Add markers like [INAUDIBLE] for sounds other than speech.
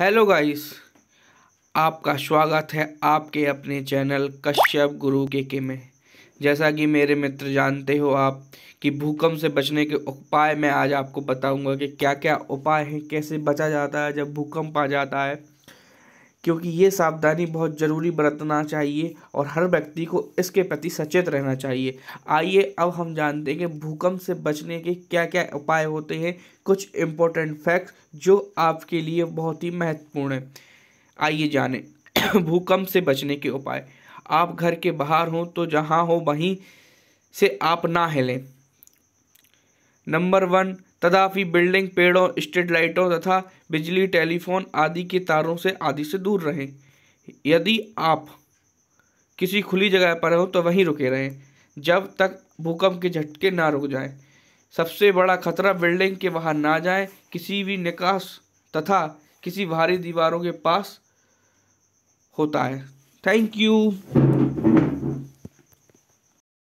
hello guys आपका स्वागत है आपके अपने चैनल कश्यप गुरु के के में जैसा कि मेरे मित्र जानते हो आप कि भूकंप से बचने के उपाय मैं आज आपको बताऊंगा कि क्या क्या उपाय हैं कैसे बचा जाता है जब भूकंप आ जाता है क्योंकि ये सावधानी बहुत ज़रूरी बरतना चाहिए और हर व्यक्ति को इसके प्रति सचेत रहना चाहिए आइए अब हम जानते हैं कि भूकंप से बचने के क्या क्या उपाय होते हैं कुछ इम्पोर्टेंट फैक्ट्स जो आपके लिए बहुत ही महत्वपूर्ण है आइए जानें [COUGHS] भूकंप से बचने के उपाय आप घर के बाहर हों तो जहाँ हो वहीं से आप ना हिलें नंबर वन तदापि बिल्डिंग पेड़ों स्ट्रीट लाइटों तथा बिजली टेलीफोन आदि के तारों से आदि से दूर रहें यदि आप किसी खुली जगह पर हो तो वहीं रुके रहें जब तक भूकंप के झटके ना रुक जाएं सबसे बड़ा खतरा बिल्डिंग के बाहर ना जाएं किसी भी निकास तथा किसी भारी दीवारों के पास होता है थैंक यू